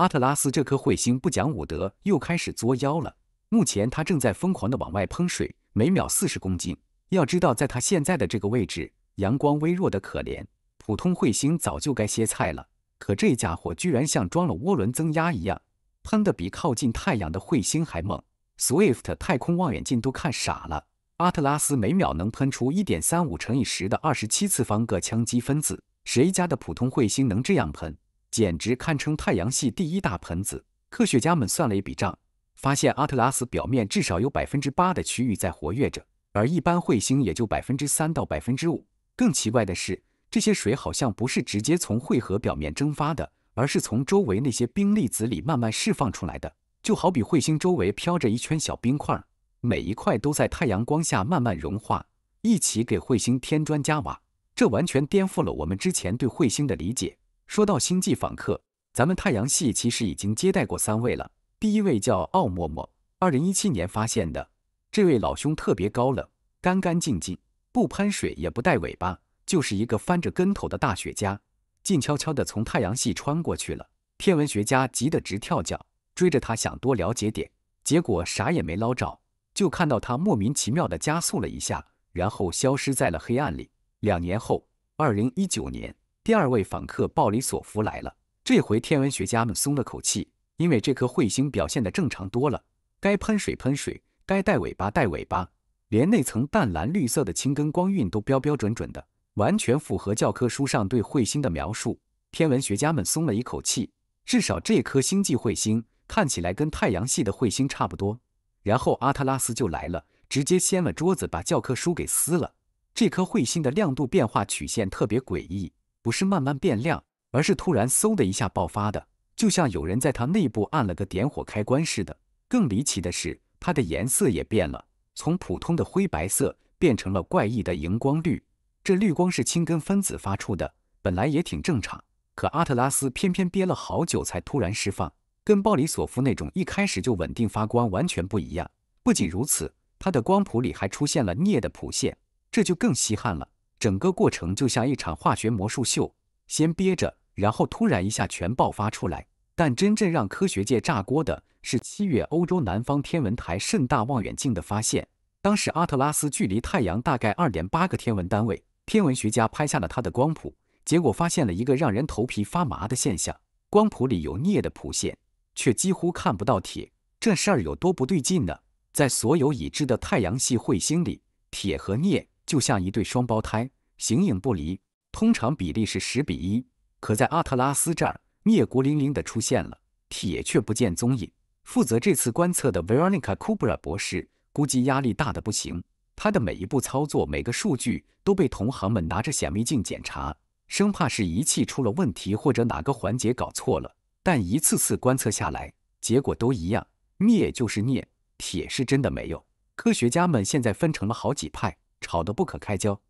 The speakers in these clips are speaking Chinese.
阿特拉斯这颗彗星不讲武德，又开始作妖了。目前它正在疯狂地往外喷水，每秒四十公斤。要知道，在它现在的这个位置，阳光微弱得可怜，普通彗星早就该歇菜了。可这家伙居然像装了涡轮增压一样，喷得比靠近太阳的彗星还猛。Swift 太空望远镜都看傻了。阿特拉斯每秒能喷出一点三五乘以十的二十七次方个羟基分子，谁家的普通彗星能这样喷？简直堪称太阳系第一大盆子！科学家们算了一笔账，发现阿特拉斯表面至少有百分之八的区域在活跃着，而一般彗星也就百分之三到百分之五。更奇怪的是，这些水好像不是直接从彗核表面蒸发的，而是从周围那些冰粒子里慢慢释放出来的。就好比彗星周围飘着一圈小冰块，每一块都在太阳光下慢慢融化，一起给彗星添砖加瓦。这完全颠覆了我们之前对彗星的理解。说到星际访客，咱们太阳系其实已经接待过三位了。第一位叫奥默默，二零一七年发现的。这位老兄特别高冷，干干净净，不喷水也不带尾巴，就是一个翻着跟头的大雪茄，静悄悄地从太阳系穿过去了。天文学家急得直跳脚，追着他想多了解点，结果啥也没捞着，就看到他莫名其妙地加速了一下，然后消失在了黑暗里。两年后，二零一九年。第二位访客鲍里索夫来了，这回天文学家们松了口气，因为这颗彗星表现得正常多了，该喷水喷水，该带尾巴带尾巴，连那层淡蓝绿色的青根光晕都标标准准的，完全符合教科书上对彗星的描述。天文学家们松了一口气，至少这颗星际彗星看起来跟太阳系的彗星差不多。然后阿特拉斯就来了，直接掀了桌子，把教科书给撕了。这颗彗星的亮度变化曲线特别诡异。不是慢慢变亮，而是突然嗖的一下爆发的，就像有人在它内部按了个点火开关似的。更离奇的是，它的颜色也变了，从普通的灰白色变成了怪异的荧光绿。这绿光是氢根分子发出的，本来也挺正常。可阿特拉斯偏偏憋了好久才突然释放，跟鲍里索夫那种一开始就稳定发光完全不一样。不仅如此，它的光谱里还出现了镍的谱线，这就更稀罕了。整个过程就像一场化学魔术秀，先憋着，然后突然一下全爆发出来。但真正让科学界炸锅的是七月欧洲南方天文台盛大望远镜的发现。当时阿特拉斯距离太阳大概二点八个天文单位，天文学家拍下了它的光谱，结果发现了一个让人头皮发麻的现象：光谱里有镍的谱线，却几乎看不到铁。这事儿有多不对劲呢？在所有已知的太阳系彗星里，铁和镍。就像一对双胞胎，形影不离，通常比例是十比一。可在阿特拉斯这儿，灭孤零零的出现了，铁却不见踪影。负责这次观测的 Veronica Kubra 博士估计压力大的不行，他的每一步操作、每个数据都被同行们拿着显微镜检查，生怕是仪器出了问题或者哪个环节搞错了。但一次次观测下来，结果都一样，镍就是镍，铁是真的没有。科学家们现在分成了好几派。吵得不可开交。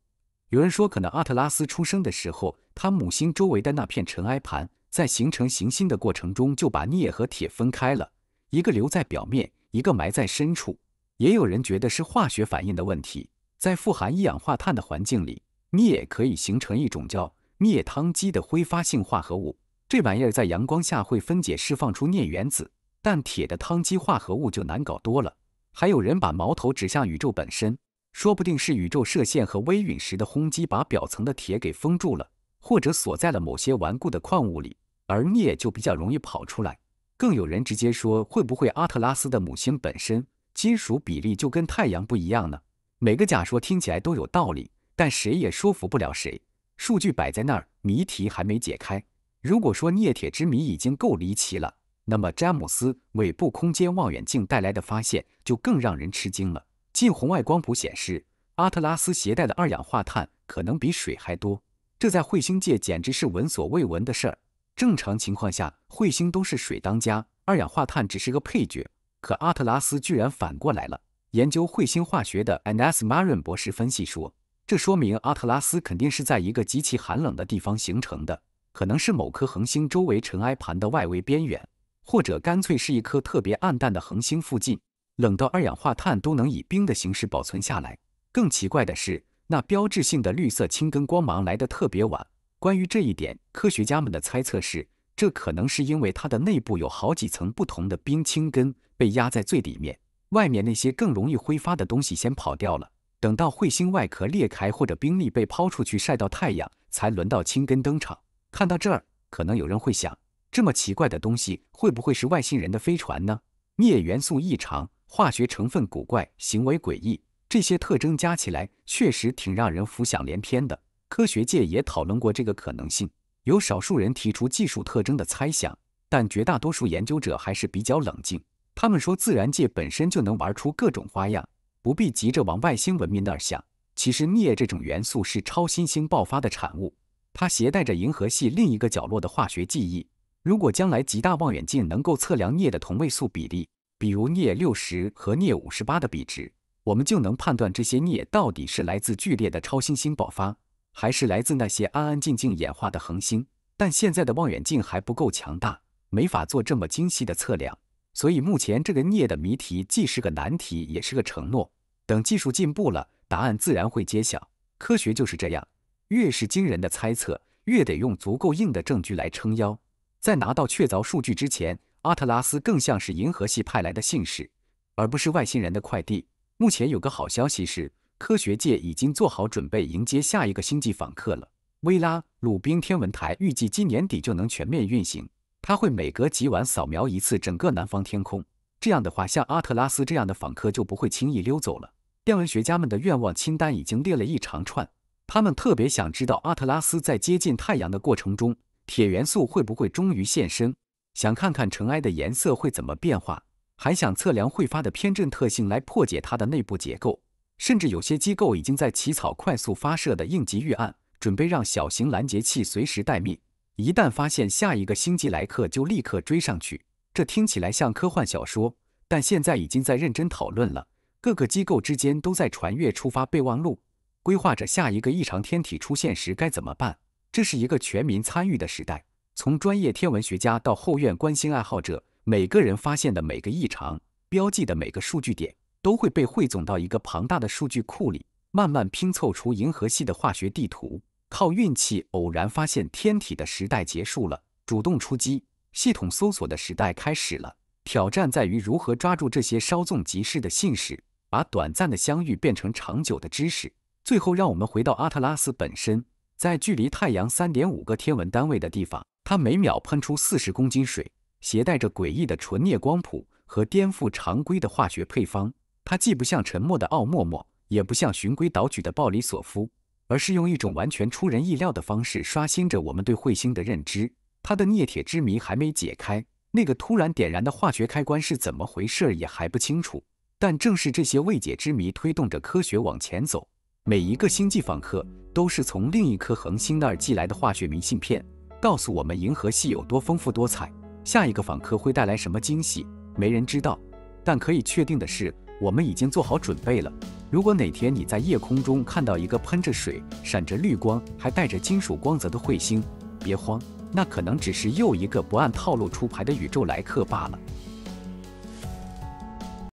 有人说，可能阿特拉斯出生的时候，他母星周围的那片尘埃盘在形成行星的过程中，就把镍和铁分开了，一个留在表面，一个埋在深处。也有人觉得是化学反应的问题，在富含一氧化碳的环境里，镍可以形成一种叫镍汤基的挥发性化合物，这玩意儿在阳光下会分解，释放出镍原子。但铁的汤基化合物就难搞多了。还有人把矛头指向宇宙本身。说不定是宇宙射线和微陨石的轰击把表层的铁给封住了，或者锁在了某些顽固的矿物里，而镍就比较容易跑出来。更有人直接说，会不会阿特拉斯的母星本身金属比例就跟太阳不一样呢？每个假说听起来都有道理，但谁也说服不了谁。数据摆在那儿，谜题还没解开。如果说镍铁之谜已经够离奇了，那么詹姆斯韦布空间望远镜带来的发现就更让人吃惊了。近红外光谱显示，阿特拉斯携带的二氧化碳可能比水还多，这在彗星界简直是闻所未闻的事儿。正常情况下，彗星都是水当家，二氧化碳只是个配角。可阿特拉斯居然反过来了。研究彗星化学的 Anas m a r i n 博士分析说，这说明阿特拉斯肯定是在一个极其寒冷的地方形成的，可能是某颗恒星周围尘埃盘的外围边缘，或者干脆是一颗特别暗淡的恒星附近。冷到二氧化碳都能以冰的形式保存下来。更奇怪的是，那标志性的绿色青根光芒来得特别晚。关于这一点，科学家们的猜测是，这可能是因为它的内部有好几层不同的冰青根被压在最里面，外面那些更容易挥发的东西先跑掉了。等到彗星外壳裂开或者冰粒被抛出去晒到太阳，才轮到青根登场。看到这儿，可能有人会想，这么奇怪的东西会不会是外星人的飞船呢？镍元素异常。化学成分古怪，行为诡异，这些特征加起来确实挺让人浮想联翩的。科学界也讨论过这个可能性，有少数人提出技术特征的猜想，但绝大多数研究者还是比较冷静。他们说，自然界本身就能玩出各种花样，不必急着往外星文明那儿想。其实，镍这种元素是超新星爆发的产物，它携带着银河系另一个角落的化学记忆。如果将来极大望远镜能够测量镍的同位素比例，比如镍六十和镍五十八的比值，我们就能判断这些镍到底是来自剧烈的超新星爆发，还是来自那些安安静静演化的恒星。但现在的望远镜还不够强大，没法做这么精细的测量。所以，目前这个镍的谜题既是个难题，也是个承诺。等技术进步了，答案自然会揭晓。科学就是这样，越是惊人的猜测，越得用足够硬的证据来撑腰。在拿到确凿数据之前。阿特拉斯更像是银河系派来的信使，而不是外星人的快递。目前有个好消息是，科学界已经做好准备迎接下一个星际访客了。威拉鲁宾天文台预计今年底就能全面运行，它会每隔几晚扫描一次整个南方天空。这样的话，像阿特拉斯这样的访客就不会轻易溜走了。天文学家们的愿望清单已经列了一长串，他们特别想知道阿特拉斯在接近太阳的过程中，铁元素会不会终于现身。想看看尘埃的颜色会怎么变化，还想测量彗发的偏振特性来破解它的内部结构，甚至有些机构已经在起草快速发射的应急预案，准备让小型拦截器随时待命，一旦发现下一个星际来客就立刻追上去。这听起来像科幻小说，但现在已经在认真讨论了。各个机构之间都在传阅触发备忘录，规划着下一个异常天体出现时该怎么办。这是一个全民参与的时代。从专业天文学家到后院观星爱好者，每个人发现的每个异常，标记的每个数据点，都会被汇总到一个庞大的数据库里，慢慢拼凑出银河系的化学地图。靠运气偶然发现天体的时代结束了，主动出击、系统搜索的时代开始了。挑战在于如何抓住这些稍纵即逝的信使，把短暂的相遇变成长久的知识。最后，让我们回到阿特拉斯本身，在距离太阳三点五个天文单位的地方。它每秒喷出四十公斤水，携带着诡异的纯镍光谱和颠覆常规的化学配方。它既不像沉默的奥默莫，也不像循规蹈矩的鲍里索夫，而是用一种完全出人意料的方式刷新着我们对彗星的认知。它的镍铁之谜还没解开，那个突然点燃的化学开关是怎么回事也还不清楚。但正是这些未解之谜推动着科学往前走。每一个星际访客都是从另一颗恒星那儿寄来的化学明信片。告诉我们银河系有多丰富多彩，下一个访客会带来什么惊喜，没人知道。但可以确定的是，我们已经做好准备了。如果哪天你在夜空中看到一个喷着水、闪着绿光、还带着金属光泽的彗星，别慌，那可能只是又一个不按套路出牌的宇宙来客罢了。